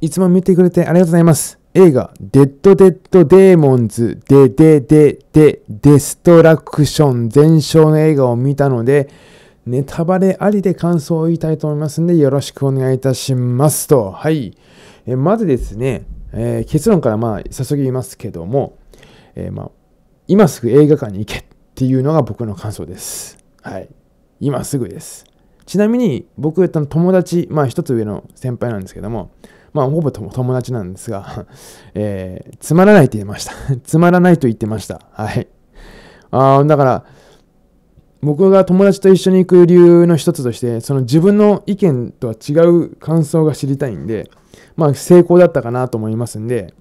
いつも見てくれてありがとうございます。映画、デッド・デッド・デーモンズ・デ・デ・デ・デ・デストラクション全勝の映画を見たので、ネタバレありで感想を言いたいと思いますので、よろしくお願いいたしますと。はい。えまずですね、えー、結論からまあ早速言いますけども、えー、まあ、今すぐ映画館に行けっていうのが僕の感想です。はい。今すぐです。ちなみに僕、友達、まあ一つ上の先輩なんですけども、まあ、ほぼ友達なんですが、えー、つまらないと言いました。つまらないと言ってました。はい。あだから、僕が友達と一緒に行く理由の一つとして、その自分の意見とは違う感想が知りたいんで、まあ、成功だったかなと思いますんで、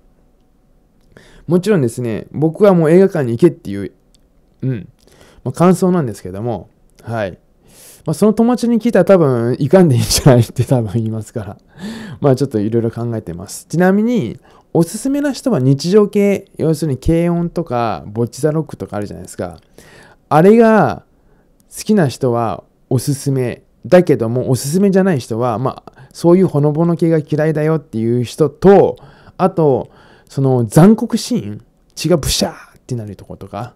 もちろんですね、僕はもう映画館に行けっていう、うん、まあ、感想なんですけども、はい。まあ、その友達に聞いたら多分、いかんでいいんじゃないって多分言いますから まあちょっといろいろ考えてます。ちなみに、おすすめな人は日常系、要するに軽音とか、ボッチザロックとかあるじゃないですか。あれが好きな人はおすすめ。だけども、おすすめじゃない人は、まあ、そういうほのぼの系が嫌いだよっていう人と、あと、その残酷シーン血がブシャーってなるとことか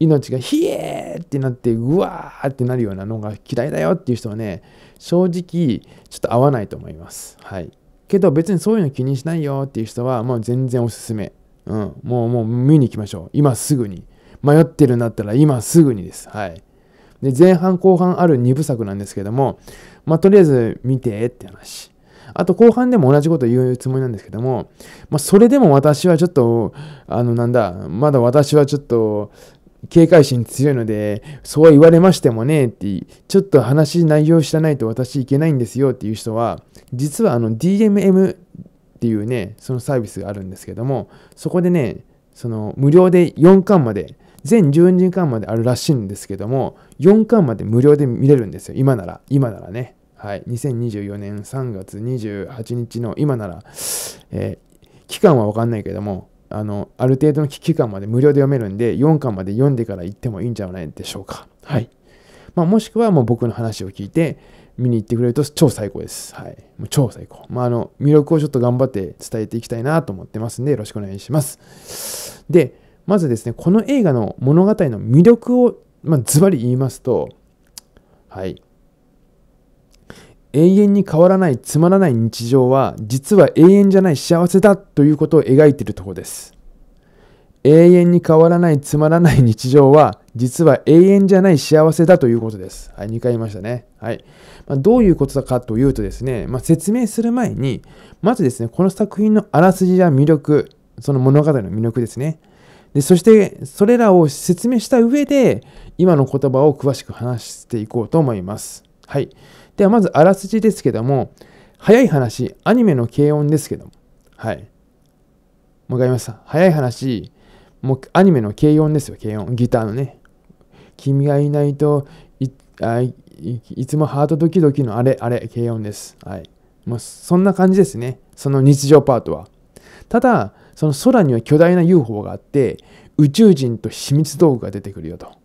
命がひえーってなってうわーってなるようなのが嫌いだよっていう人はね正直ちょっと合わないと思いますはいけど別にそういうの気にしないよっていう人はもう全然おすすめうんもうもう見に行きましょう今すぐに迷ってるんだったら今すぐにですはいで前半後半ある2部作なんですけどもまあとりあえず見てって話あと後半でも同じこと言うつもりなんですけども、まあ、それでも私はちょっと、あの、なんだ、まだ私はちょっと、警戒心強いので、そう言われましてもね、って、ちょっと話内容知らないと私いけないんですよっていう人は、実はあの DMM っていうね、そのサービスがあるんですけども、そこでね、その無料で4巻まで、全12巻まであるらしいんですけども、4巻まで無料で見れるんですよ。今なら、今ならね。はい。2024年3月28日の今なら、えー、期間はわかんないけども、あのある程度の危機感まで無料で読めるんで4巻まで読んでから行ってもいいんじゃないでしょうか。はいまあ、もしくはもう僕の話を聞いて見に行ってくれると超最高です。はい、もう超最高、まあ、あの魅力をちょっと頑張って伝えていきたいなと思ってますんでよろしくお願いします。でまずですねこの映画の物語の魅力を、まあ、ズバリ言いますとはい永遠に変わらないつまらない日常は実は永遠じゃない幸せだということを描いているところです。永遠に変わらないつまらない日常は実は永遠じゃない幸せだということです。はい、2回言いましたね。はい。まあ、どういうことかというとですね、まあ、説明する前に、まずですね、この作品のあらすじや魅力、その物語の魅力ですね。でそして、それらを説明した上で、今の言葉を詳しく話していこうと思います。はい。ではまずあらすじですけども、早い話、アニメの軽音ですけども、はい。わかりました。早い話、もうアニメの軽音ですよ、軽音。ギターのね。君がいないといあいつもハートドキドキのあれ、あれ、軽音です。はい。もうそんな感じですね。その日常パートは。ただ、その空には巨大な UFO があって、宇宙人と秘密道具が出てくるよと。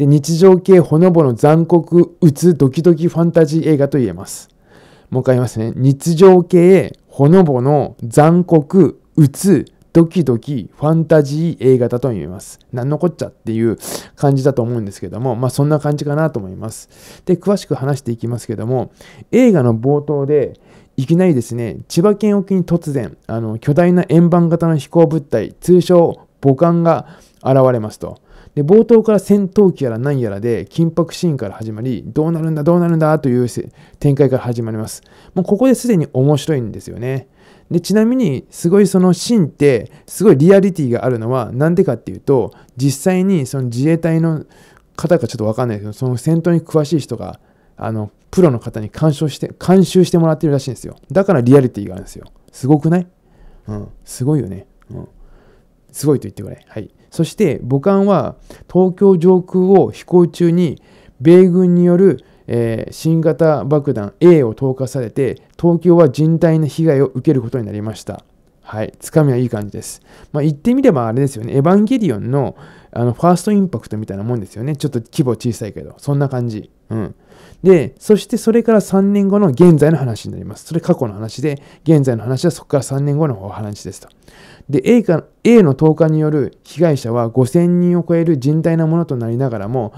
で日常系ほのぼの残酷うつドキドキファンタジー映画と言えます。もう一回言いますね。日常系ほのぼの残酷うつドキドキファンタジー映画だと言えます。何のこっちゃっていう感じだと思うんですけども、まあそんな感じかなと思います。で、詳しく話していきますけども、映画の冒頭で、いきなりですね、千葉県沖に突然、あの巨大な円盤型の飛行物体、通称母艦が現れますと。で冒頭から戦闘機やら何やらで緊迫シーンから始まりどうなるんだどうなるんだという展開から始まりますもうここですでに面白いんですよねでちなみにすごいそのシーンってすごいリアリティがあるのは何でかっていうと実際にその自衛隊の方かちょっと分かんないでけどその戦闘に詳しい人があのプロの方に監修して監修してもらってるらしいんですよだからリアリティがあるんですよすごくないうんすごいよねうんすごいと言ってくれはいそして母艦は東京上空を飛行中に米軍による、新型爆弾 A を投下されて東京は甚大な被害を受けることになりました。はい、つかみはいい感じです。まあ、言ってみればあれですよね、エヴァンゲリオンのあのファーストインパクトみたいなもんですよね。ちょっと規模小さいけど、そんな感じ。うん。で、そしてそれから3年後の現在の話になります。それ過去の話で、現在の話はそこから3年後の話ですと。で A, か A の投下による被害者は5000人を超える甚大なものとなりながらも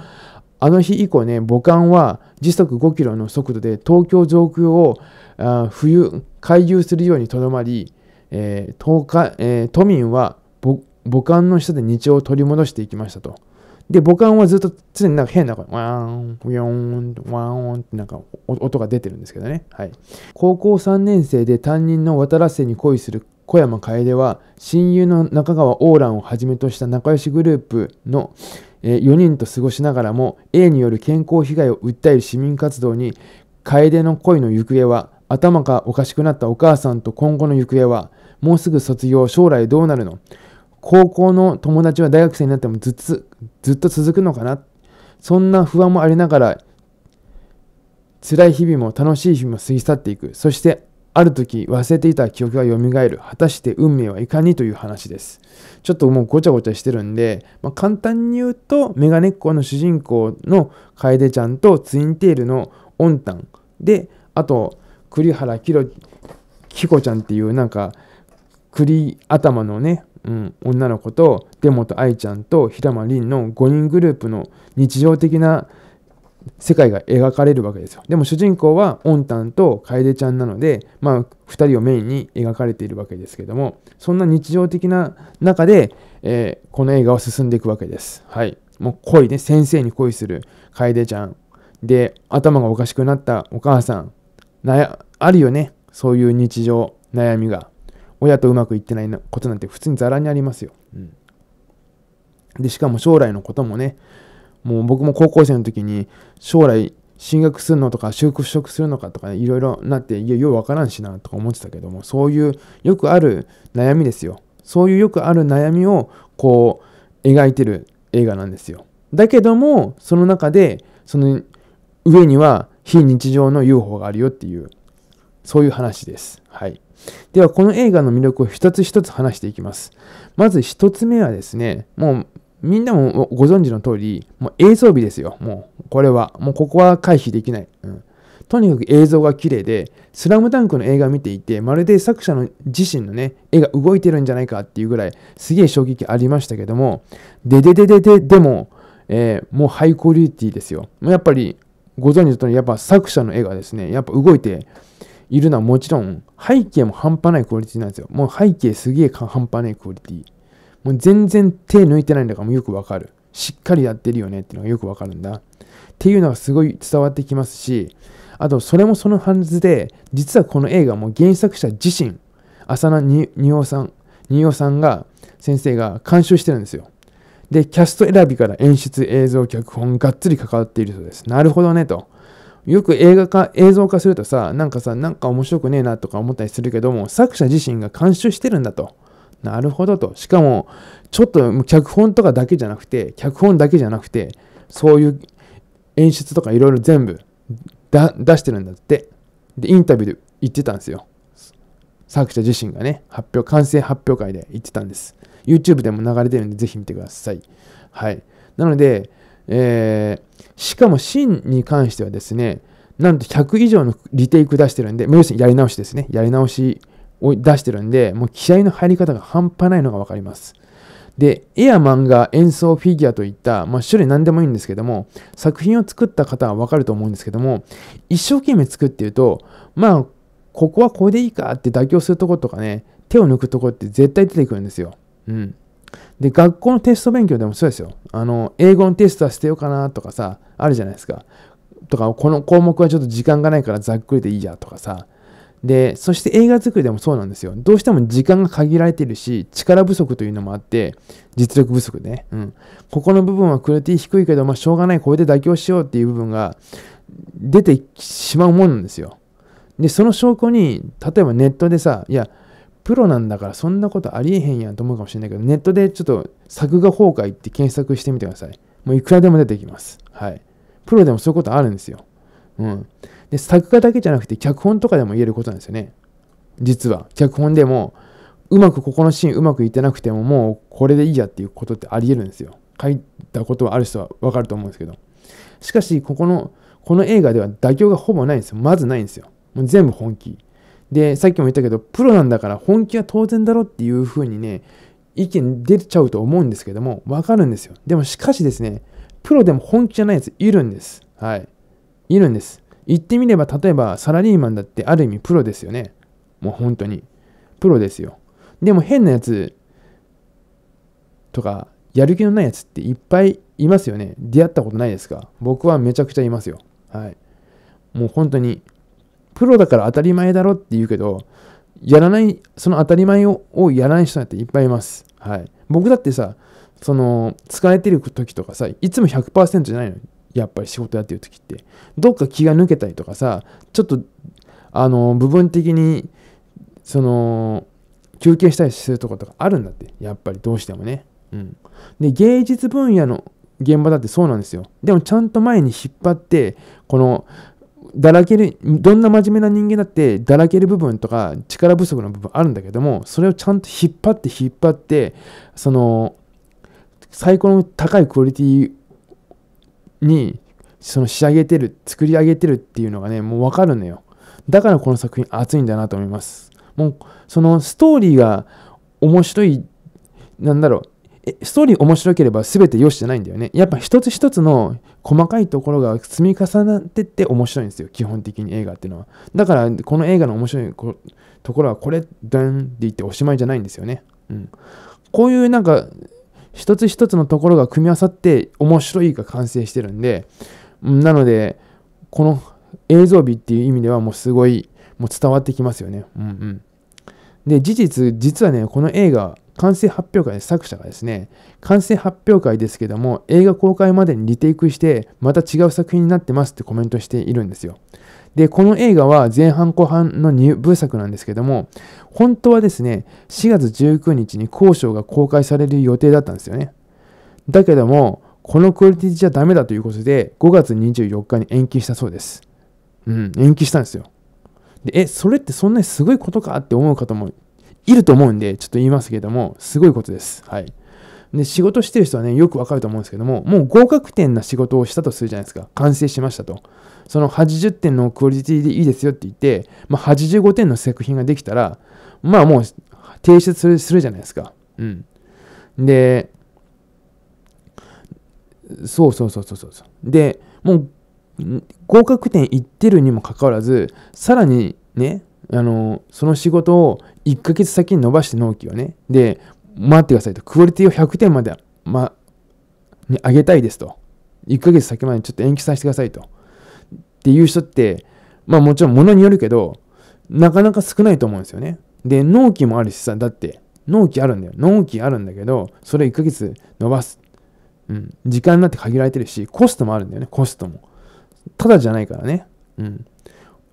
あの日以降ね母艦は時速5キロの速度で東京上空をあ冬回遊するようにとどまり、えー日えー、都民は母艦の下で日常を取り戻していきましたと。で、母艦はずっと常になんか変な声、ワーン、ウヨーン、ワーンってなんか音が出てるんですけどね。はい。高校3年生で担任の渡良瀬に恋する小山楓は親友の中川オーランをはじめとした仲良しグループの4人と過ごしながらも A による健康被害を訴える市民活動に楓の恋の行方は頭がおかしくなったお母さんと今後の行方はもうすぐ卒業将来どうなるの高校の友達は大学生になってもずっとずっと続くのかなそんな不安もありながら辛い日々も楽しい日々も過ぎ去っていくそしてある時忘れていた記憶が蘇る果たして運命はいかにという話ですちょっともうごちゃごちゃしてるんで、まあ、簡単に言うとメガネっ子の主人公の楓ちゃんとツインテールのオンタンであと栗原キろちゃんっていうなんか栗頭のね、うん、女の子と出本愛ちゃんと平間凛の5人グループの日常的な世界が描かれるわけですよ。でも主人公はオンタンと楓ちゃんなので、まあ、2人をメインに描かれているわけですけども、そんな日常的な中で、えー、この映画は進んでいくわけです。はい。もう恋ね、先生に恋する楓ちゃん。で、頭がおかしくなったお母さん。なあるよね。そういう日常、悩みが。親とうまくいってないことなんて普通にザラにありますよ。うん、で、しかも将来のこともね、もう僕も高校生の時に将来進学するのとか就職するのかとかいろいろなっていやようわからんしなとか思ってたけどもそういうよくある悩みですよそういうよくある悩みをこう描いてる映画なんですよだけどもその中でその上には非日常の UFO があるよっていうそういう話ですはいではこの映画の魅力を一つ一つ話していきますまず一つ目はですねもうみんなもご存知の通り、もう映像美ですよ。もう、これは。もうここは回避できない。うん。とにかく映像が綺麗で、スラムダンクの映画を見ていて、まるで作者の自身のね、絵が動いてるんじゃないかっていうぐらい、すげえ衝撃ありましたけども、ででででででも、えー、もうハイクオリティですよ。やっぱり、ご存知の通り、やっぱ作者の絵がですね、やっぱ動いているのはもちろん、背景も半端ないクオリティなんですよ。もう背景すげえ半端ないクオリティ。もう全然手抜いてないんだからもうよくわかる。しっかりやってるよねっていうのがよくわかるんだ。っていうのがすごい伝わってきますし、あとそれもそのはずで、実はこの映画も原作者自身、浅野仁おさん、さんが、先生が監修してるんですよ。で、キャスト選びから演出、映像、脚本、がっつり関わっているそうです。なるほどねと。よく映画化、映像化するとさ、なんかさ、なんか面白くねえなとか思ったりするけども、作者自身が監修してるんだと。なるほどと。しかも、ちょっと脚本とかだけじゃなくて、脚本だけじゃなくて、そういう演出とかいろいろ全部出してるんだって。で、インタビューで言ってたんですよ。作者自身がね、発表、完成発表会で言ってたんです。YouTube でも流れてるんで、ぜひ見てください。はい。なので、えー、しかも、シンに関してはですね、なんと100以上のリテイク出してるんで、要するにやり直しですね。やり直しを出してるんで、もう気合の入り方が半端ないのが分かります。で、絵や漫画、演奏、フィギュアといった、まあ、種類何でもいいんですけども、作品を作った方はわかると思うんですけども、一生懸命作ってると、まあ、ここはこれでいいかって妥協するとことかね、手を抜くとこって絶対出てくるんですよ。うん。で、学校のテスト勉強でもそうですよ。あの、英語のテストは捨てようかなとかさ、あるじゃないですか。とか、この項目はちょっと時間がないからざっくりでいいやとかさ、で、そして映画作りでもそうなんですよ。どうしても時間が限られてるし、力不足というのもあって、実力不足でね。うん。ここの部分はクオリティ低いけど、まあ、しょうがない、これで妥協しようっていう部分が出てしまうもんなんですよ。で、その証拠に、例えばネットでさ、いや、プロなんだからそんなことありえへんやんと思うかもしれないけど、ネットでちょっと作画崩壊って検索してみてください。もういくらでも出てきます。はい。プロでもそういうことあるんですよ。うん。で作画だけじゃなくて脚本とかでも言えることなんですよね実は脚本でもうまくここのシーンうまくいってなくてももうこれでいいやっていうことってありえるんですよ書いたことはある人はわかると思うんですけどしかしここのこの映画では妥協がほぼないんですよまずないんですよもう全部本気でさっきも言ったけどプロなんだから本気は当然だろっていうふうにね意見出ちゃうと思うんですけどもわかるんですよでもしかしですねプロでも本気じゃないやついるんですはいいるんです言ってみれば、例えばサラリーマンだってある意味プロですよね。もう本当に。プロですよ。でも変なやつとか、やる気のないやつっていっぱいいますよね。出会ったことないですか僕はめちゃくちゃいますよ。はい。もう本当に、プロだから当たり前だろって言うけど、やらない、その当たり前をやらない人なんていっぱいいます。はい。僕だってさ、その、疲れてる時とかさ、いつも100%じゃないの。やっぱり仕事やってる時ってどっか気が抜けたりとかさちょっとあの部分的にその休憩したりするとことかあるんだってやっぱりどうしてもねうんで芸術分野の現場だってそうなんですよでもちゃんと前に引っ張ってこのだらけるどんな真面目な人間だってだらける部分とか力不足の部分あるんだけどもそれをちゃんと引っ張って引っ張ってその最高の高いクオリティにその仕上げてる作り上げてるっていうのがねもう分かるのよだからこの作品熱いんだなと思いますもうそのストーリーが面白いなんだろうえストーリー面白ければ全て良しじゃないんだよねやっぱ一つ一つの細かいところが積み重なってって面白いんですよ基本的に映画っていうのはだからこの映画の面白いところはこれダンって言っておしまいじゃないんですよねうんこういうなんか一つ一つのところが組み合わさって面白いが完成してるんで、なので、この映像美っていう意味ではもうすごいもう伝わってきますよね。うんうん。で、事実、実はね、この映画、完成発表会で作者がですね、完成発表会ですけども、映画公開までにリテイクして、また違う作品になってますってコメントしているんですよ。で、この映画は前半後半の2部作なんですけども、本当はですね、4月19日に交渉が公開される予定だったんですよね。だけども、このクオリティじゃダメだということで、5月24日に延期したそうです。うん、延期したんですよ。で、え、それってそんなにすごいことかって思う方もいると思うんで、ちょっと言いますけども、すごいことです。はい。で、仕事してる人はね、よくわかると思うんですけども、もう合格点な仕事をしたとするじゃないですか。完成しましたと。その80点のクオリティでいいですよって言って、まあ、85点の作品ができたら、まあもう提出するするじゃないですか。うん。で、そうそうそうそうそう。で、もう合格点いってるにもかかわらず、さらにね、あのその仕事を1ヶ月先に伸ばして納期をねで待ってくださいと、クオリティを100点まで、ま、に上げたいですと、1ヶ月先までちょっと延期させてくださいと、っていう人って、まあもちろんものによるけど、なかなか少ないと思うんですよね。で、納期もあるしさ、だって、納期あるんだよ。納期あるんだけど、それ1ヶ月伸ばす。うん。時間になって限られてるし、コストもあるんだよね、コストも。ただじゃないからね。うん。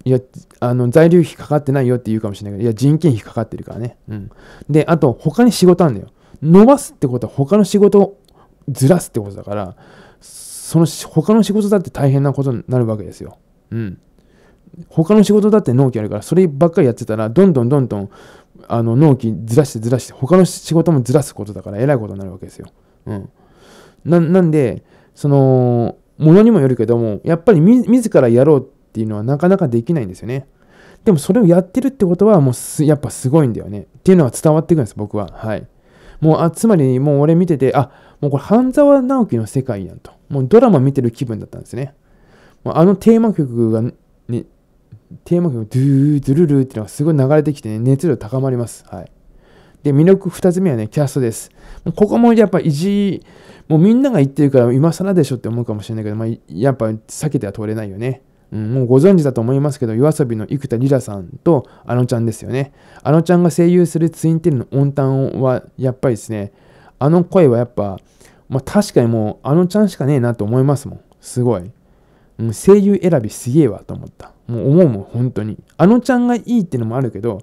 いや、あの、在留費かかってないよって言うかもしれないけど、いや、人件費かかってるからね。うん。で、あと、他に仕事あるんだよ。伸ばすってことは他の仕事をずらすってことだから、その他の仕事だって大変なことになるわけですよ。うん。他の仕事だって納期あるから、そればっかりやってたら、どんどんどんどん、あの、納期ずらしてずらして、他の仕事もずらすことだから、えらいことになるわけですよ。うん。な、なんで、その、ものにもよるけども、やっぱりみ、自らやろうって、っていうのはなかなかできないんですよね。でもそれをやってるってことはもうやっぱすごいんだよねっていうのは伝わってくるんです僕は。はい。もうあつまりもう俺見ててあもうこれ半沢直樹の世界やんともうドラマ見てる気分だったんですね。もうあのテーマ曲がねテーマ曲ドゥードゥルルーっていうのがすごい流れてきてね熱量高まります。はい。で、魅力二つ目はね、キャストです。ここもやっぱ意地、もうみんなが言ってるから今更でしょって思うかもしれないけど、まあ、やっぱ避けては通れないよね。うん、もうご存知だと思いますけど、yoasobi の生田リラさんとあのちゃんですよね。あのちゃんが声優するツインテールの音端は、やっぱりですね、あの声はやっぱ、まあ、確かにもうあのちゃんしかねえなと思いますもん。すごい。うん、声優選びすげえわと思った。もう思うもん、本当に。あのちゃんがいいってのもあるけど、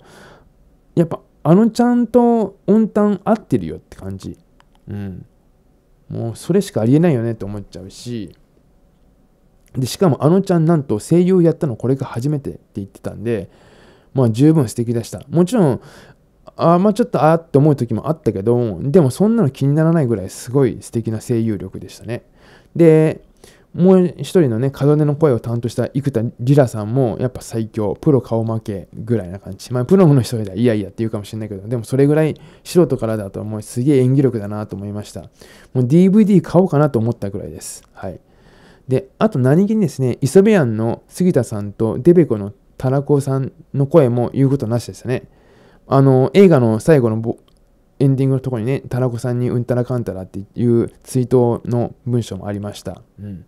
やっぱあのちゃんと音端合ってるよって感じ。うん。もうそれしかありえないよねって思っちゃうし。でしかもあのちゃんなんと声優やったのこれが初めてって言ってたんでまあ十分素敵でしたもちろんあまあちょっとああって思う時もあったけどでもそんなの気にならないぐらいすごい素敵な声優力でしたねでもう一人のね門出の声を担当した生田リラさんもやっぱ最強プロ顔負けぐらいな感じまあプロの人でいやいやって言うかもしれないけどでもそれぐらい素人からだと思うすげえ演技力だなと思いましたもう DVD 買おうかなと思ったぐらいですはいで、あと何気にですね、磯部ンの杉田さんとデベコのタラコさんの声も言うことなしでしたね。あの、映画の最後のエンディングのところにね、タラコさんにうんたらかんたらっていうツイートの文章もありました。うん。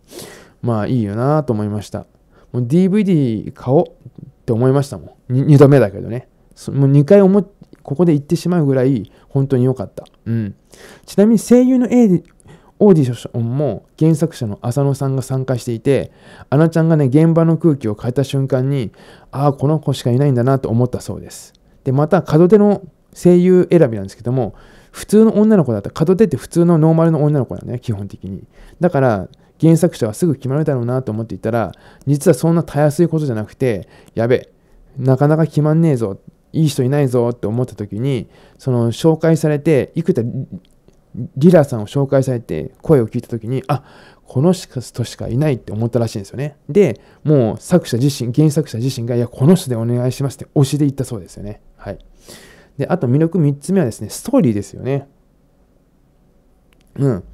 まあいいよなと思いました。DVD 買おうって思いましたもん。2度目だけどね。もう2回思ここで言ってしまうぐらい本当に良かった。うん。ちなみに声優の A オーディションも原作者の浅野さんが参加していて、アナちゃんがね、現場の空気を変えた瞬間に、ああ、この子しかいないんだなと思ったそうです。で、また、門出の声優選びなんですけども、普通の女の子だったら、門出って普通のノーマルの女の子だね、基本的に。だから、原作者はすぐ決まるだろうなと思っていたら、実はそんなたやすいことじゃなくて、やべ、なかなか決まんねえぞ、いい人いないぞって思った時に、その紹介されて、いくつリラさんを紹介されて声を聞いた時にあこの人しかいないって思ったらしいんですよねでもう作者自身原作者自身がいやこの人でお願いしますって推しで言ったそうですよねはいであと魅力3つ目はですねストーリーですよねうん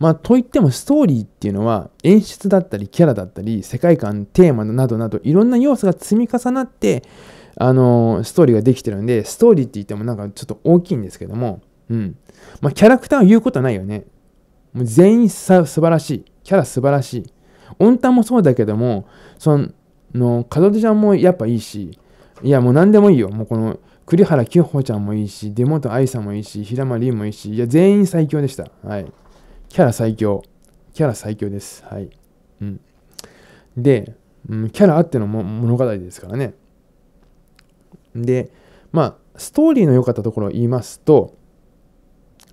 まあといってもストーリーっていうのは演出だったりキャラだったり世界観テーマなどなどいろんな要素が積み重なってあのストーリーができてるんでストーリーって言ってもなんかちょっと大きいんですけどもうん。まあ、キャラクターを言うことはないよね。もう全員さ素晴らしい。キャラ素晴らしい。音端もそうだけども、その、門出ちゃんもやっぱいいし、いや、もう何でもいいよ。もうこの、栗原清穂ちゃんもいいし、出本愛さんもいいし、平間凛もいいし、いや、全員最強でした。はい。キャラ最強。キャラ最強です。はい。うん。で、うん、キャラあっての物語ですからね。で、まあ、ストーリーの良かったところを言いますと、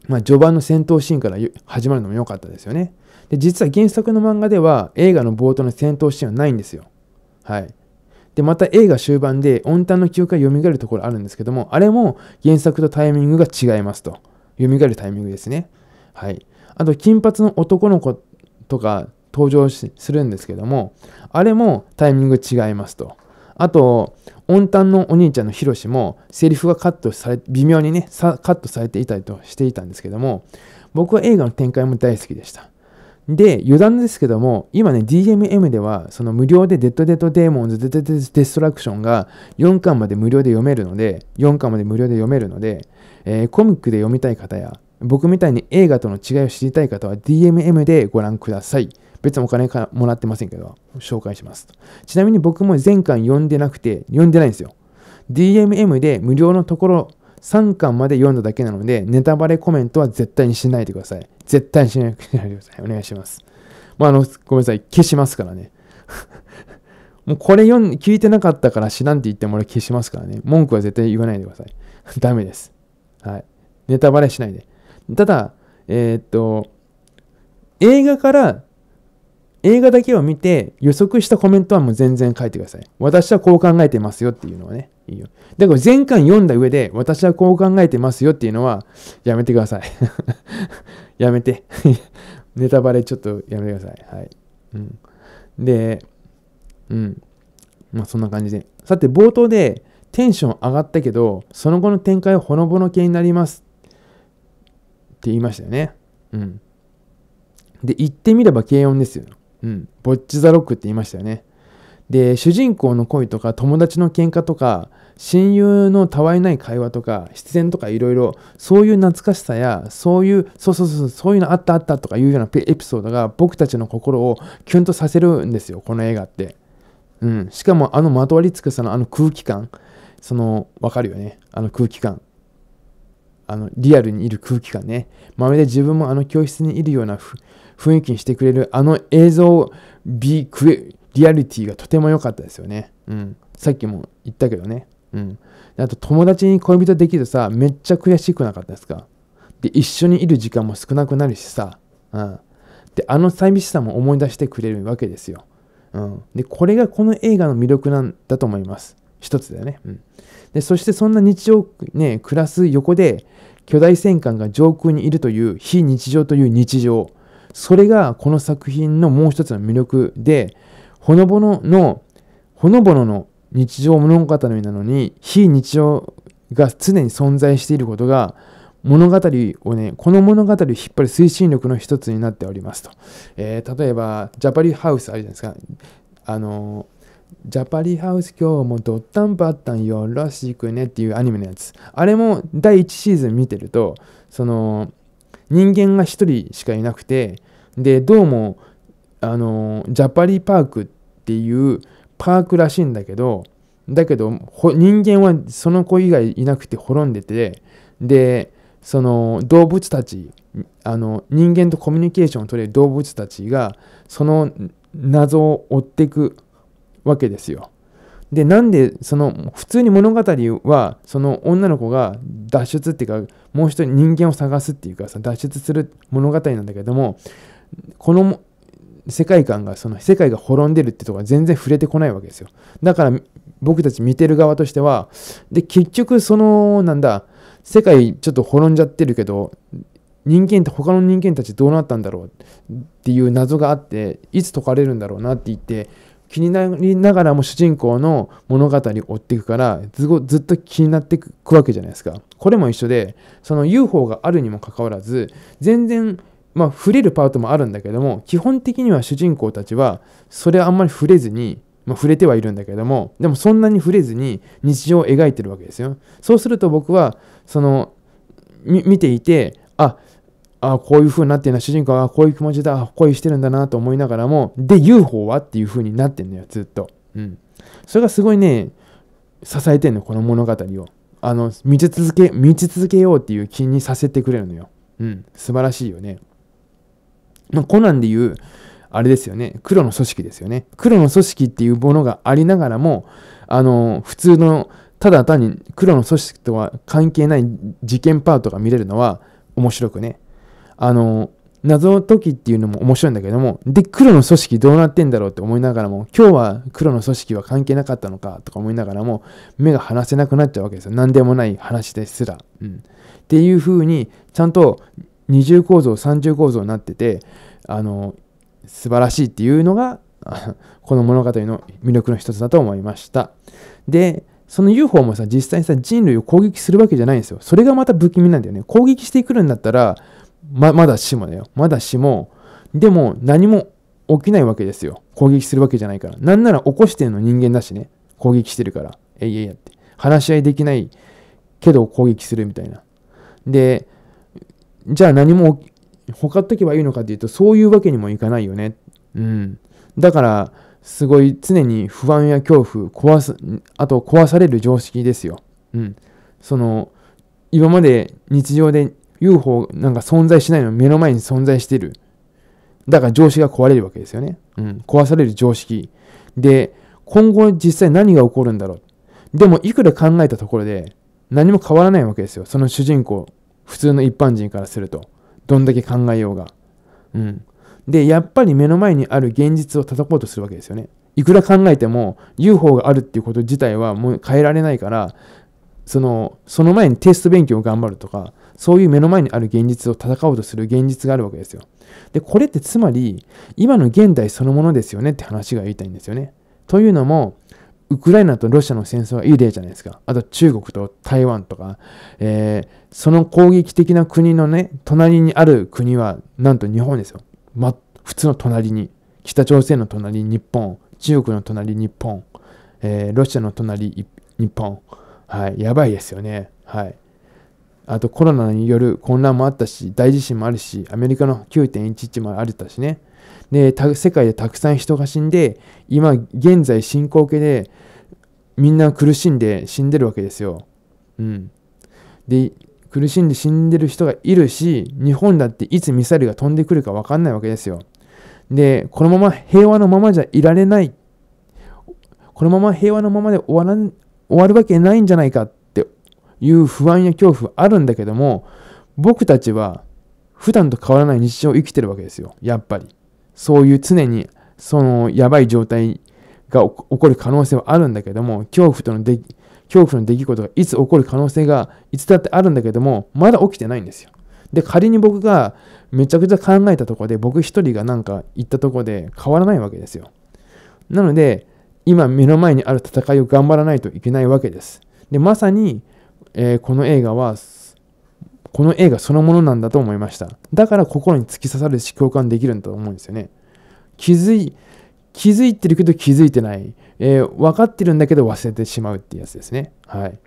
まあ、序盤の戦闘シーンから始まるのも良かったですよね。で、実は原作の漫画では映画の冒頭の戦闘シーンはないんですよ。はい。で、また映画終盤で温暖の記憶が蘇るところあるんですけども、あれも原作とタイミングが違いますと。蘇るタイミングですね。はい。あと、金髪の男の子とか登場するんですけども、あれもタイミング違いますと。あと、温炭のお兄ちゃんのヒロシも、セリフがカットされ、微妙にね、カットされていたりとしていたんですけども、僕は映画の展開も大好きでした。で、余談ですけども、今ね、DMM では、その無料でデッドデッドデーモンズデデデデストラクションが4巻まで無料で読めるので、4巻まで無料で読めるので、えー、コミックで読みたい方や、僕みたいに映画との違いを知りたい方は DMM でご覧ください。別にお金からもらってませんけど、紹介しますちなみに僕も前回読んでなくて、読んでないんですよ。DMM で無料のところ3巻まで読んだだけなので、ネタバレコメントは絶対にしないでください。絶対にしないでください。お願いします。まあ、あの、ごめんなさい。消しますからね。もうこれ読ん聞いてなかったから知らんって言っても俺消しますからね。文句は絶対言わないでください。ダメです。はい。ネタバレしないで。ただ、えー、っと、映画から映画だけを見て予測したコメントはもう全然書いてください。私はこう考えてますよっていうのはね、いいよ。だから前回読んだ上で私はこう考えてますよっていうのはやめてください。やめて。ネタバレちょっとやめてください。はい。うん、で、うん。まあそんな感じで。さて冒頭でテンション上がったけど、その後の展開はほのぼの系になりますって言いましたよね。うん。で、言ってみれば軽音ですよ。うん、ボッチザロックって言いましたよね。で、主人公の恋とか友達の喧嘩とか、親友のたわいない会話とか、必然とかいろいろ、そういう懐かしさや、そういう、そうそうそう、そういうのあったあったとかいうようなエピソードが僕たちの心をキュンとさせるんですよ、この映画って。うん。しかもあのまとわりつくさのあの空気感、その、わかるよね、あの空気感。あのリアルにいる空気感ねまるで自分もあの教室にいるような雰囲気にしてくれるあの映像美クエリアリティがとても良かったですよね。うん。さっきも言ったけどね。うん。あと友達に恋人できるとさ、めっちゃ悔しくなかったですかで、一緒にいる時間も少なくなるしさ。うん。で、あの寂しさも思い出してくれるわけですよ。うん。で、これがこの映画の魅力なんだと思います。一つだよね。うん。で、そしてそんな日常ね、暮らす横で、巨大戦艦が上空にいるという非日常という日常。それがこの作品のもう一つの魅力でほのぼののほのぼのの日常物語なのに非日常が常に存在していることが物語をねこの物語を引っ張る推進力の一つになっておりますと、えー、例えばジャパリハウスあるじゃないですかあのジャパリハウス今日もドッタンバッタンよろしくねっていうアニメのやつあれも第1シーズン見てるとその人間が1人しかいなくてで、どうも、あの、ジャパリパークっていうパークらしいんだけど、だけど、人間はその子以外いなくて滅んでて、で、その動物たち、あの人間とコミュニケーションを取れる動物たちが、その謎を追っていくわけですよ。で、なんで、その、普通に物語は、その女の子が脱出っていうか、もう一人人間を探すっていうかさ、脱出する物語なんだけども、この世界観がその世界が滅んでるってところは全然触れてこないわけですよだから僕たち見てる側としてはで結局そのなんだ世界ちょっと滅んじゃってるけど人間って他の人間たちどうなったんだろうっていう謎があっていつ解かれるんだろうなって言って気になりながらも主人公の物語を追っていくからずっと気になっていくわけじゃないですかこれも一緒でその UFO があるにもかかわらず全然まあ、触れるパートもあるんだけども、基本的には主人公たちは、それはあんまり触れずに、まあ、触れてはいるんだけども、でもそんなに触れずに日常を描いてるわけですよ。そうすると僕は、その、見ていて、あ、あこういう風になってるな、主人公はこういう気持ちだ、あ恋してるんだなと思いながらも、で、UFO はっていう風になってんのよ、ずっと。うん。それがすごいね、支えてんの、この物語を。あの、見続け、見続けようっていう気にさせてくれるのよ。うん。素晴らしいよね。まあ、コナンでいう、あれですよね、黒の組織ですよね。黒の組織っていうものがありながらも、あの、普通の、ただ単に黒の組織とは関係ない事件パートが見れるのは面白くね。あの、謎の時っていうのも面白いんだけども、で、黒の組織どうなってんだろうって思いながらも、今日は黒の組織は関係なかったのかとか思いながらも、目が離せなくなっちゃうわけですよ。何でもない話ですら。うん、っていう風に、ちゃんと二重構造三重構造になっててあの素晴らしいっていうのがこの物語の魅力の一つだと思いましたでその UFO もさ実際にさ人類を攻撃するわけじゃないんですよそれがまた不気味なんだよね攻撃してくるんだったらままだしもだよまだしもでも何も起きないわけですよ攻撃するわけじゃないからなんなら起こしてるの人間だしね攻撃してるからえいえいやって話し合いできないけど攻撃するみたいなでじゃあ何も他っとけばいいのかっていうとそういうわけにもいかないよね。うん、だからすごい常に不安や恐怖壊すあと壊される常識ですよ。うん、その今まで日常で UFO なんか存在しないの目の前に存在してる。だから常識が壊れるわけですよね。うん、壊される常識。で、今後実際何が起こるんだろう。でもいくら考えたところで何も変わらないわけですよ。その主人公普通の一般人からするとどんだけ考えようがうんでやっぱり目の前にある現実を叩こうとするわけですよねいくら考えても UFO があるっていうこと自体はもう変えられないからそのその前にテスト勉強を頑張るとかそういう目の前にある現実を戦おうとする現実があるわけですよでこれってつまり今の現代そのものですよねって話が言いたいんですよねというのもウクライナとロシアの戦争はいい例じゃないですか。あと中国と台湾とか、えー、その攻撃的な国のね、隣にある国は、なんと日本ですよ。ま、普通の隣に。北朝鮮の隣日本。中国の隣日本。えー、ロシアの隣日本。はい。やばいですよね。はい。あとコロナによる混乱もあったし、大地震もあるし、アメリカの9.11もあったしね。で世界でたくさん人が死んで今現在進行形でみんな苦しんで死んでるわけですよ。うん、で苦しんで死んでる人がいるし日本だっていつミサイルが飛んでくるか分かんないわけですよ。でこのまま平和のままじゃいられないこのまま平和のままで終わらん終わるわけないんじゃないかっていう不安や恐怖あるんだけども僕たちは普段と変わらない日常を生きてるわけですよやっぱりそういう常にそのやばい状態が起こる可能性はあるんだけども、恐怖とので恐怖の出来事がいつ起こる可能性がいつだってあるんだけども、まだ起きてないんですよ。で、仮に僕がめちゃくちゃ考えたとこで、僕一人がなんか行ったとこで変わらないわけですよ。なので、今目の前にある戦いを頑張らないといけないわけです。で、まさに、えー、この映画はこの映画そのものなんだと思いました。だから心に突き刺さるし共感できるんだと思うんですよね。気づい、気づいてるけど気づいてない。えー、分かってるんだけど忘れてしまうってやつですね。はい。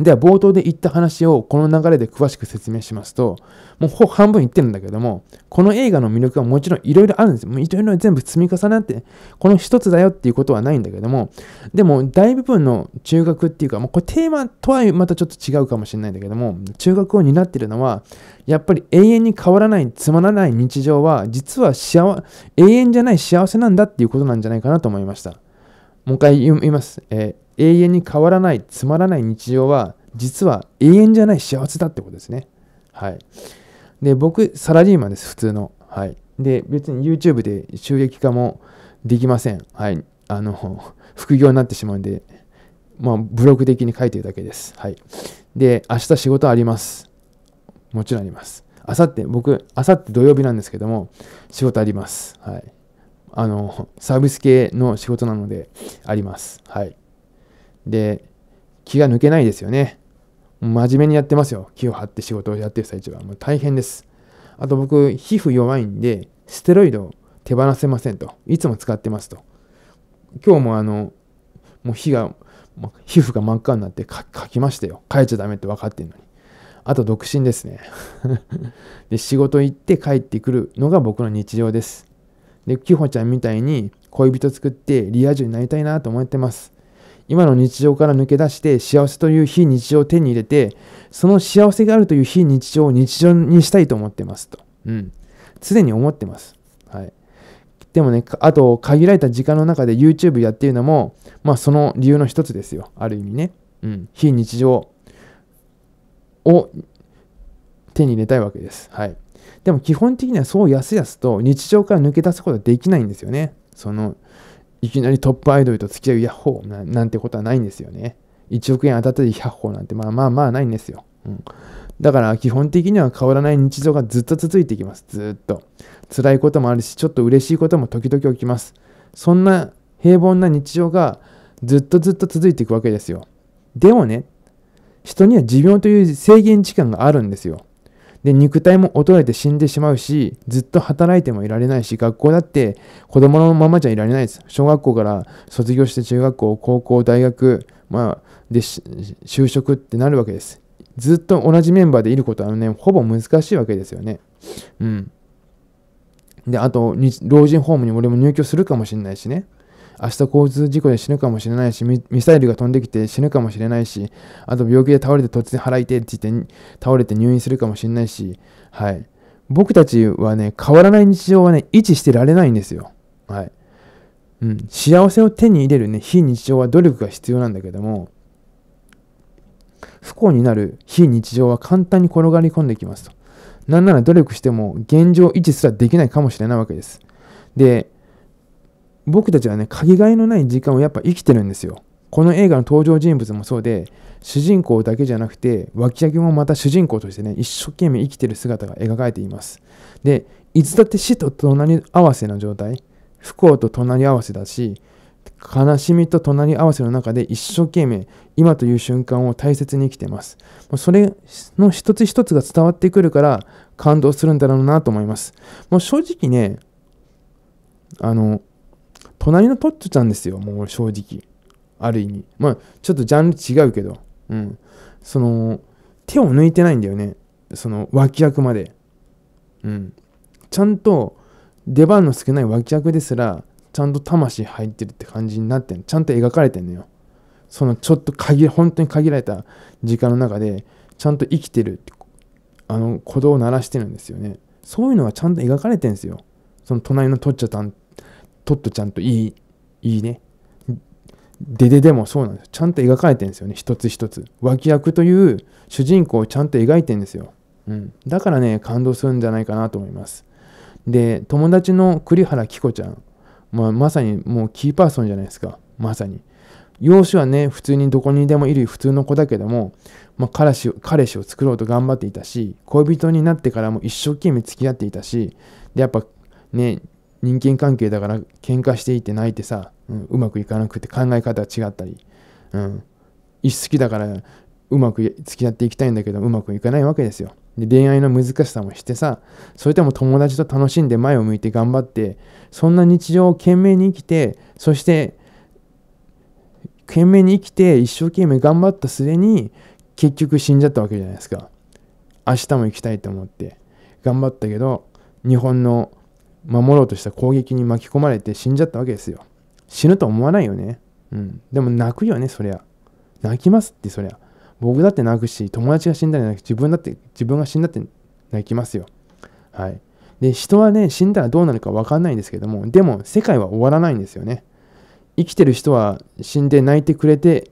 では冒頭で言った話をこの流れで詳しく説明しますと、もうほぼ半分言ってるんだけども、この映画の魅力はもちろんいろいろあるんですよ。いろいろ全部積み重なって、この一つだよっていうことはないんだけども、でも大部分の中学っていうか、もうこれテーマとはまたちょっと違うかもしれないんだけども、中学を担ってるのは、やっぱり永遠に変わらない、つまらない日常は、実は幸永遠じゃない幸せなんだっていうことなんじゃないかなと思いました。もう一回言います。えー永遠に変わらないつまらない日常は実は永遠じゃない幸せだってことですねはいで僕サラリーマンです普通のはいで別に YouTube で収益化もできませんはいあの 副業になってしまうんでまあブログ的に書いてるだけですはいで明日仕事ありますもちろんありますあさって僕あさって土曜日なんですけども仕事ありますはいあのサービス系の仕事なのでありますはいで、気が抜けないですよね。真面目にやってますよ。気を張って仕事をやってる最中は。もう大変です。あと僕、皮膚弱いんで、ステロイドを手放せませんと。いつも使ってますと。今日もあの、もう火が、皮膚が真っ赤になってかきましたよ。変えちゃダメって分かってんのに。あと独身ですね で、仕事行って帰ってくるのが僕の日常です。で、きほちゃんみたいに恋人作ってリア充になりたいなと思ってます。今の日常から抜け出して幸せという非日常を手に入れてその幸せがあるという非日常を日常にしたいと思ってますと、うん、常に思ってます、はい、でもねあと限られた時間の中で YouTube やってるのもまあその理由の一つですよある意味ね、うん、非日常を手に入れたいわけです、はい、でも基本的にはそうやすやすと日常から抜け出すことはできないんですよねそのいきなりトップアイドルと付き合うヤッホーなんてことはないんですよね。1億円当たったり100ーなんてまあまあまあないんですよ。うん、だから基本的には変わらない日常がずっと続いていきます。ずっと。辛いこともあるし、ちょっと嬉しいことも時々起きます。そんな平凡な日常がずっとずっと続いていくわけですよ。でもね、人には持病という制限時間があるんですよ。で肉体も衰えて死んでしまうしずっと働いてもいられないし学校だって子供のままじゃいられないです小学校から卒業して中学校高校大学、まあ、で就職ってなるわけですずっと同じメンバーでいることはねほぼ難しいわけですよねうんであと老人ホームに俺も入居するかもしれないしね明日交通事故で死ぬかもしれないし、ミサイルが飛んできて死ぬかもしれないし、あと病気で倒れて突然腹痛てって言って倒れて入院するかもしれないし、はい。僕たちはね、変わらない日常はね、維持してられないんですよ。はい。うん、幸せを手に入れるね、非日常は努力が必要なんだけども、不幸になる非日常は簡単に転がり込んできますと。なんなら努力しても現状維持すらできないかもしれないわけです。で、僕たちはねかけがえのない時間をやっぱ生きてるんですよこの映画の登場人物もそうで主人公だけじゃなくて脇役もまた主人公としてね一生懸命生きてる姿が描かれていますでいつだって死と隣り合わせな状態不幸と隣り合わせだし悲しみと隣り合わせの中で一生懸命今という瞬間を大切に生きてますそれの一つ一つが伝わってくるから感動するんだろうなと思いますもう正直ねあの隣のトットちゃんですよ、もう正直。ある意味。まあ、ちょっとジャンル違うけど、うん。その、手を抜いてないんだよね。その、脇役まで。うん。ちゃんと、出番の少ない脇役ですら、ちゃんと魂入ってるって感じになってんちゃんと描かれてんのよ。その、ちょっと限り、本当に限られた時間の中で、ちゃんと生きてるって、あの、鼓動を鳴らしてるんですよね。そういうのはちゃんと描かれてんですよ。その隣のトッチャタントットちゃんといい、いいね、デデでもそうなんです。ちゃんと描かれてるんですよね、一つ一つ。脇役という主人公をちゃんと描いてるんですよ。うん。だからね、感動するんじゃないかなと思います。で、友達の栗原希子ちゃん、まあ、まさにもうキーパーソンじゃないですか、まさに。容姿はね、普通にどこにでもいる普通の子だけども、まあ、彼氏彼氏を作ろうと頑張っていたし、恋人になってからも一生懸命付き合っていたし、で、やっぱね、人間関係だから喧嘩していて泣いてさ、うん、うまくいかなくて考え方違ったり、うん、一好きだからうまく付き合っていきたいんだけどうまくいかないわけですよ。で恋愛の難しさもしてさそれとも友達と楽しんで前を向いて頑張ってそんな日常を懸命に生きてそして懸命に生きて一生懸命頑張った末に結局死んじゃったわけじゃないですか明日も行きたいと思って頑張ったけど日本の守ろうとした攻撃に巻き込まれて死んじゃったわけですよ。死ぬと思わないよね。うん。でも泣くよね、そりゃ。泣きますって、そりゃ。僕だって泣くし、友達が死んだら泣く自分だって、自分が死んだって泣きますよ。はい。で、人はね、死んだらどうなるか分かんないんですけども、でも世界は終わらないんですよね。生きてる人は死んで泣いてくれて、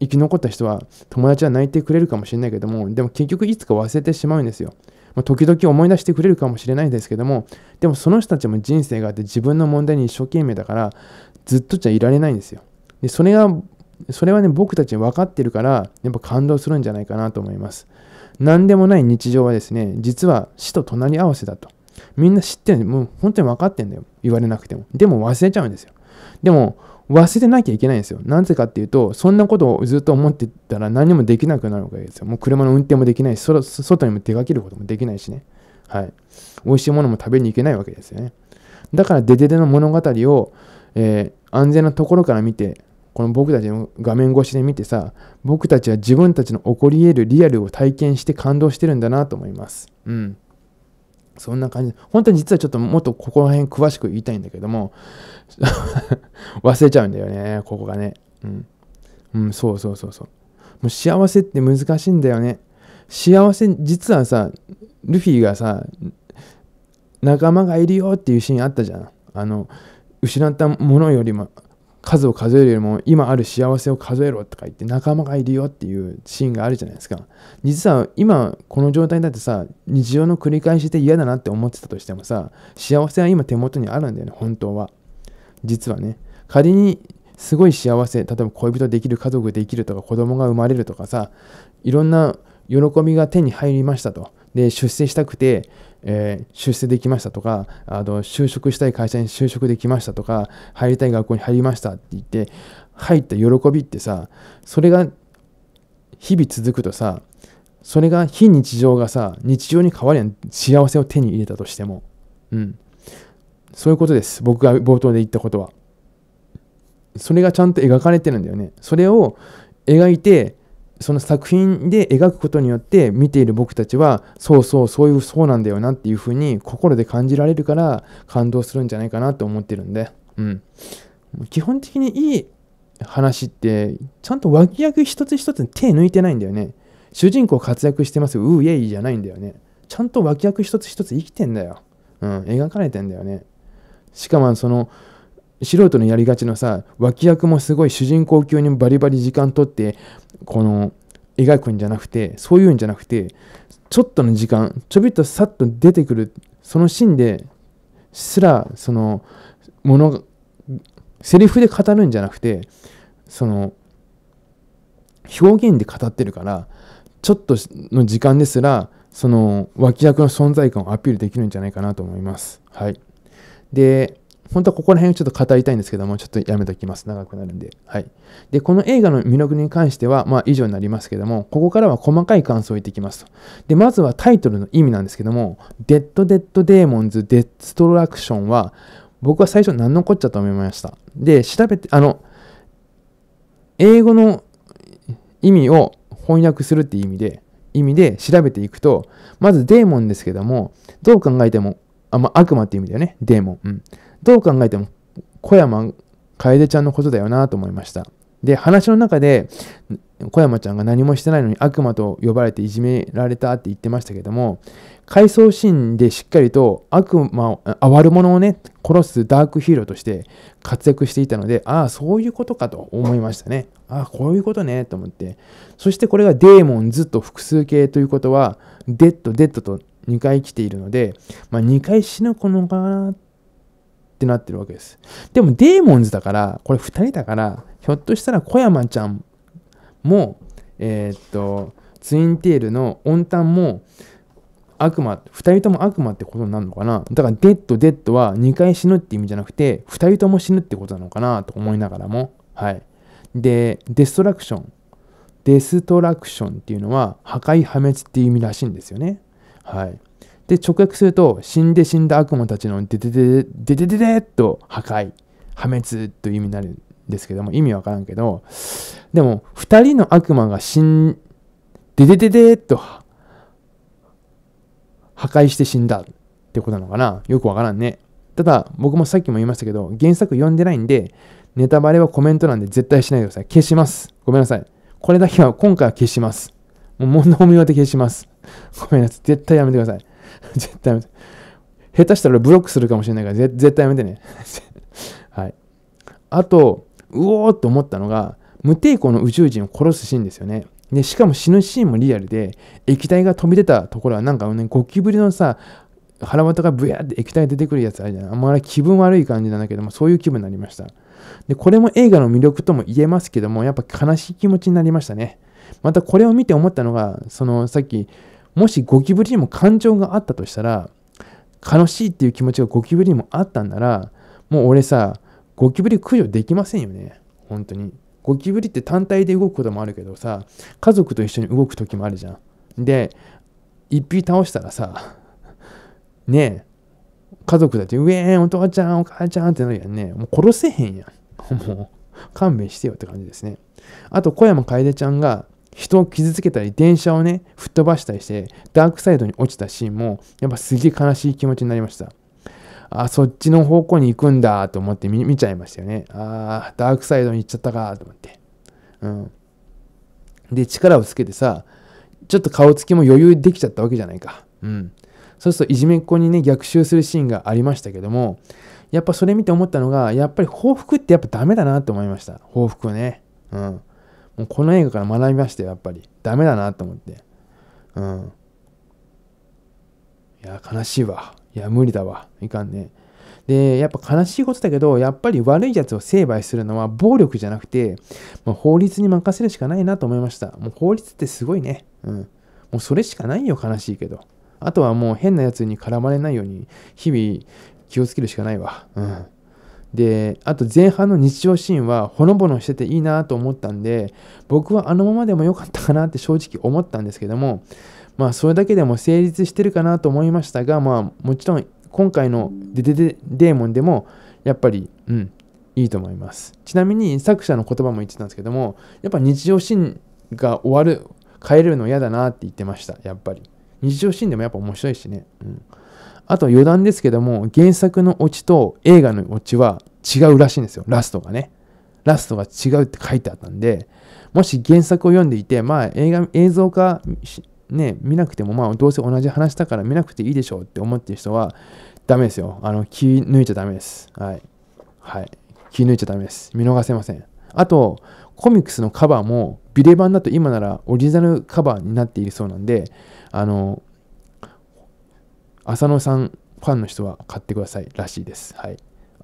生き残った人は友達は泣いてくれるかもしれないけども、でも結局いつか忘れてしまうんですよ。まあ、時々思い出してくれるかもしれないですけども、でもその人たちも人生があって自分の問題に一生懸命だから、ずっとじゃいられないんですよ。でそれが、それはね、僕たち分かってるから、やっぱ感動するんじゃないかなと思います。何でもない日常はですね、実は死と隣り合わせだと。みんな知ってるもう本当に分かってんだよ。言われなくても。でも忘れちゃうんですよ。でも、忘れなきゃいけないんですよ。なぜかっていうと、そんなことをずっと思ってたら何もできなくなるわけですよ。もう車の運転もできないし、外にも出かけることもできないしね。はい。美味しいものも食べに行けないわけですよね。だから、デデデの物語を、えー、安全なところから見て、この僕たちの画面越しで見てさ、僕たちは自分たちの起こり得るリアルを体験して感動してるんだなと思います。うん。そんな感じ。本当に実はちょっともっとここら辺詳しく言いたいんだけども、忘れちゃうんだよね、ここがね。うん。うん、そうそうそうそう。もう幸せって難しいんだよね。幸せ、実はさ、ルフィがさ、仲間がいるよっていうシーンあったじゃん。あの、失ったものよりも数を数えるよりも今ある幸せを数えろとか言って仲間がいるよっていうシーンがあるじゃないですか実は今この状態だってさ日常の繰り返しで嫌だなって思ってたとしてもさ幸せは今手元にあるんだよね本当は実はね仮にすごい幸せ例えば恋人できる家族できるとか子供が生まれるとかさいろんな喜びが手に入りましたとで出世したくてえー、出世できましたとかあの就職したい会社に就職できましたとか入りたい学校に入りましたって言って入った喜びってさそれが日々続くとさそれが非日常がさ日常に変わり幸せを手に入れたとしてもうんそういうことです僕が冒頭で言ったことはそれがちゃんと描かれてるんだよねそれを描いてその作品で描くことによって見ている僕たちはそうそうそういうそうなんだよなっていうふうに心で感じられるから感動するんじゃないかなと思ってるんで、うん、基本的にいい話ってちゃんと脇役一つ一つ手抜いてないんだよね主人公活躍してますうえいじゃないんだよねちゃんと脇役一つ一つ生きてんだよ、うん、描かれてんだよねしかもその素人のやりがちのさ脇役もすごい主人公級にバリバリ時間取ってこの描くんじゃなくてそういうんじゃなくてちょっとの時間ちょびっとさっと出てくるそのシーンですらそのものセリフで語るんじゃなくてその表現で語ってるからちょっとの時間ですらその脇役の存在感をアピールできるんじゃないかなと思います。はい、で本当はここら辺をちょっと語りたいんですけども、ちょっとやめときます。長くなるんで。はい。で、この映画の魅力に関しては、まあ以上になりますけども、ここからは細かい感想を言っていきますと。で、まずはタイトルの意味なんですけども、デッド・デッド・デーモンズ・デストラクションは、僕は最初何のこっちゃと思いました。で、調べて、あの、英語の意味を翻訳するっていう意味で、意味で調べていくと、まずデーモンですけども、どう考えても、あまあ、悪魔って意味だよね。デーモン。うん。どう考えても小山楓ちゃんのことだよなと思いました。で、話の中で小山ちゃんが何もしてないのに悪魔と呼ばれていじめられたって言ってましたけども、回想シーンでしっかりと悪魔を、あ悪者をね、殺すダークヒーローとして活躍していたので、ああ、そういうことかと思いましたね。ああ、こういうことね、と思って。そしてこれがデーモンズと複数形ということは、デッド、デッドと2回来ているので、まあ、2回死ぬ子のかなっってなってるわけです。でもデーモンズだから、これ2人だから、ひょっとしたら小山ちゃんも、えー、っと、ツインテールの温暖も悪魔、2人とも悪魔ってことになるのかな。だからデッド、デッドは2回死ぬって意味じゃなくて、2人とも死ぬってことなのかなと思いながらも。はい。で、デストラクション。デストラクションっていうのは破壊破滅っていう意味らしいんですよね。はい。で、直訳すると、死んで死んだ悪魔たちのデデデデデデデと破壊、破滅という意味になるんですけども、意味わからんけど、でも、2人の悪魔が死ん、デデデデデと破壊して死んだってことなのかなよくわからんね。ただ、僕もさっきも言いましたけど、原作読んでないんで、ネタバレはコメントなんで絶対しないでください。消します。ごめんなさい。これだけは今回は消します。もう物を見終わって消します。ごめんなさい。絶対やめてください。絶対やめて。下手したらブロックするかもしれないから、絶対やめてね。はい。あと、うおーっと思ったのが、無抵抗の宇宙人を殺すシーンですよね。で、しかも死ぬシーンもリアルで、液体が飛び出たところは、なんかね、ゴキブリのさ、腹股がブヤって液体出てくるやつあるじゃない。あんまり気分悪い感じなんだけども、そういう気分になりました。で、これも映画の魅力とも言えますけども、やっぱ悲しい気持ちになりましたね。またこれを見て思ったのが、そのさっき、もしゴキブリにも感情があったとしたら、悲しいっていう気持ちがゴキブリにもあったんなら、もう俺さ、ゴキブリ駆除できませんよね。本当に。ゴキブリって単体で動くこともあるけどさ、家族と一緒に動く時もあるじゃん。で、一匹倒したらさ、ねえ、家族だって、うえーん、お父ちゃん、お母ちゃんってなるやんね。もう殺せへんやん。もう、勘弁してよって感じですね。あと、小山楓ちゃんが、人を傷つけたり、電車をね、吹っ飛ばしたりして、ダークサイドに落ちたシーンも、やっぱすげえ悲しい気持ちになりました。あ、そっちの方向に行くんだと思って見ちゃいましたよね。ああ、ダークサイドに行っちゃったかと思って。うん。で、力をつけてさ、ちょっと顔つきも余裕できちゃったわけじゃないか。うん。そうするといじめっ子にね、逆襲するシーンがありましたけども、やっぱそれ見て思ったのが、やっぱり報復ってやっぱダメだなと思いました。報復ね。うん。もうこの映画から学びましたよやっぱりダメだなと思ってうんいや悲しいわいや無理だわいかんねでやっぱ悲しいことだけどやっぱり悪いやつを成敗するのは暴力じゃなくて、ま法律に任せるしかないなと思いましたもう法律ってすごいねうんもうそれしかないよ悲しいけどあとはもう変なやつに絡まれないように日々気をつけるしかないわうんであと前半の日常シーンはほのぼのしてていいなと思ったんで僕はあのままでも良かったかなって正直思ったんですけどもまあそれだけでも成立してるかなと思いましたがまあもちろん今回のデデデデーモンでもやっぱりうんいいと思いますちなみに作者の言葉も言ってたんですけどもやっぱ日常シーンが終わる変えるの嫌だなって言ってましたやっぱり日常シーンでもやっぱ面白いしね、うん、あと余談ですけども原作のオチと映画のオチは違うらしいんですよ。ラストがね。ラストが違うって書いてあったんで、もし原作を読んでいて、まあ映画、映像化、ね、見なくても、まあどうせ同じ話だから見なくていいでしょうって思ってる人は、ダメですよ。あの、気抜いちゃダメです。はい。はい。気抜いちゃダメです。見逃せません。あと、コミックスのカバーも、ビレ版だと今ならオリジナルカバーになっているそうなんで、あの、浅野さんファンの人は買ってくださいらしいです。はい。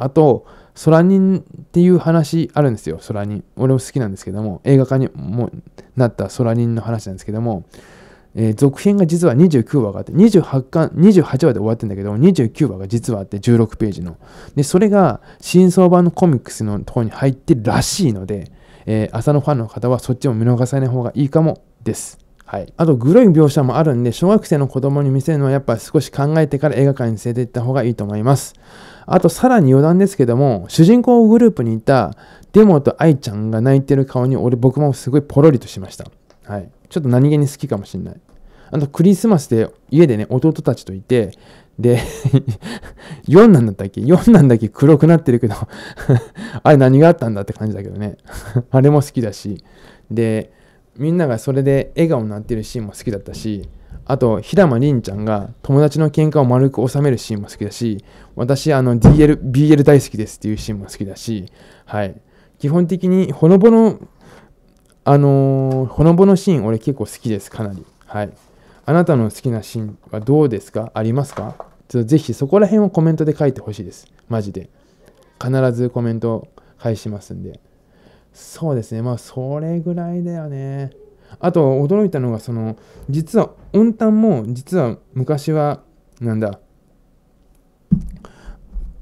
あと、ソラニンっていう話あるんですよ、ソラニン。俺も好きなんですけども、映画化にもなったソラニンの話なんですけども、えー、続編が実は29話があって、28巻、28話で終わってんだけど、29話が実はあって、16ページの。で、それが、新相版のコミックスのところに入ってるらしいので、えー、朝のファンの方はそっちも見逃さない方がいいかもです。はい、あとグロい描写もあるんで小学生の子供に見せるのはやっぱ少し考えてから映画館に連れて行った方がいいと思いますあとさらに余談ですけども、主人公グループにいたデモと愛ちゃんが泣いてる顔に俺僕もすごいポロリとしました。はい。ちょっと何気に好きかもしんない。あとクリスマスで家でね、弟たちといて、で、4なんだったっけ ?4 なんだっけ黒くなってるけど あれ何があったんだって感じだけどね あれも好きだし。で、みんながそれで笑顔になってるシーンも好きだったし、あと平間凛ちゃんが友達の喧嘩を丸く収めるシーンも好きだし私あの DL BL 大好きですっていうシーンも好きだし、はい、基本的にほのぼのあのー、ほのぼのシーン俺結構好きですかなりはいあなたの好きなシーンはどうですかありますかちょっとぜひそこら辺をコメントで書いてほしいですマジで必ずコメント返しますんでそうですねまあそれぐらいだよねあと驚いたのがその実は温炭も実は昔はなんだ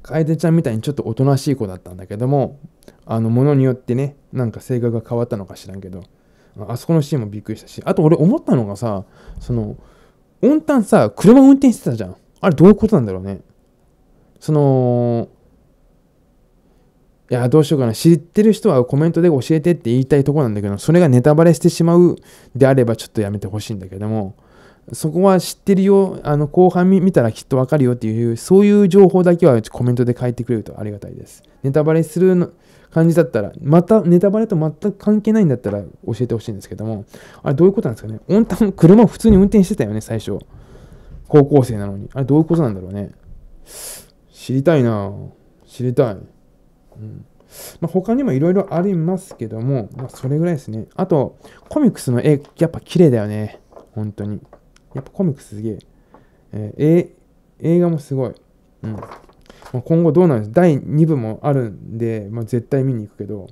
楓ちゃんみたいにちょっとおとなしい子だったんだけどもあのものによってねなんか性格が変わったのか知らんけどあそこのシーンもびっくりしたしあと俺思ったのがさその温炭さ車運転してたじゃんあれどういうことなんだろうねそのいやどうしようかな知ってる人はコメントで教えてって言いたいとこなんだけどそれがネタバレしてしまうであればちょっとやめてほしいんだけどもそこは知ってるよあの後半見たらきっとわかるよっていうそういう情報だけはコメントで書いてくれるとありがたいですネタバレするの感じだったらまたネタバレと全く関係ないんだったら教えてほしいんですけどもあれどういうことなんですかねオンタン車普通に運転してたよね最初高校生なのにあれどういうことなんだろうね知りたいな知りたい、うんまあ、他にもいろいろありますけども、まあ、それぐらいですねあとコミックスの絵やっぱ綺麗だよね本当にやっぱコミックすげえ。えー、映画もすごい。うん。まあ、今後どうなんで第2部もあるんで、まあ、絶対見に行くけど、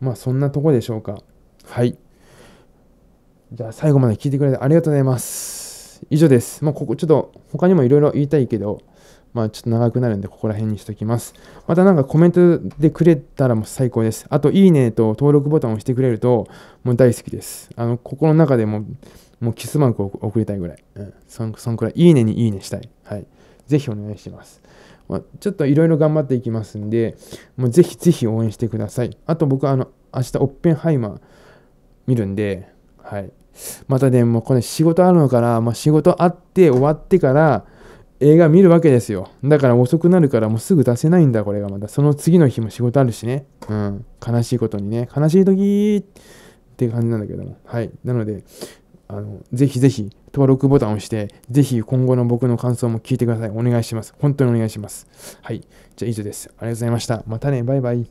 まあそんなとこでしょうか。はい。じゃあ最後まで聞いてくれてありがとうございます。以上です。まあここちょっと他にもいろいろ言いたいけど、まあちょっと長くなるんでここら辺にしときます。またなんかコメントでくれたらもう最高です。あといいねと登録ボタンを押してくれるともう大好きです。あの、ここの中でももうキスマークを送りたいぐらい。うん。そんそんくらい。いいねにいいねしたい。はい。ぜひお願いします。まあ、ちょっといろいろ頑張っていきますんで、もうぜひぜひ応援してください。あと僕、あの、明日オッペンハイマー見るんで、はい。またね、もうこれ仕事あるのから、まあ、仕事あって終わってから映画見るわけですよ。だから遅くなるからもうすぐ出せないんだ、これがまた。その次の日も仕事あるしね。うん。悲しいことにね。悲しい時って感じなんだけども。はい。なので、あのぜひぜひ登録ボタンを押して、ぜひ今後の僕の感想も聞いてください。お願いします。本当にお願いします。はい。じゃあ以上です。ありがとうございました。またね。バイバイ。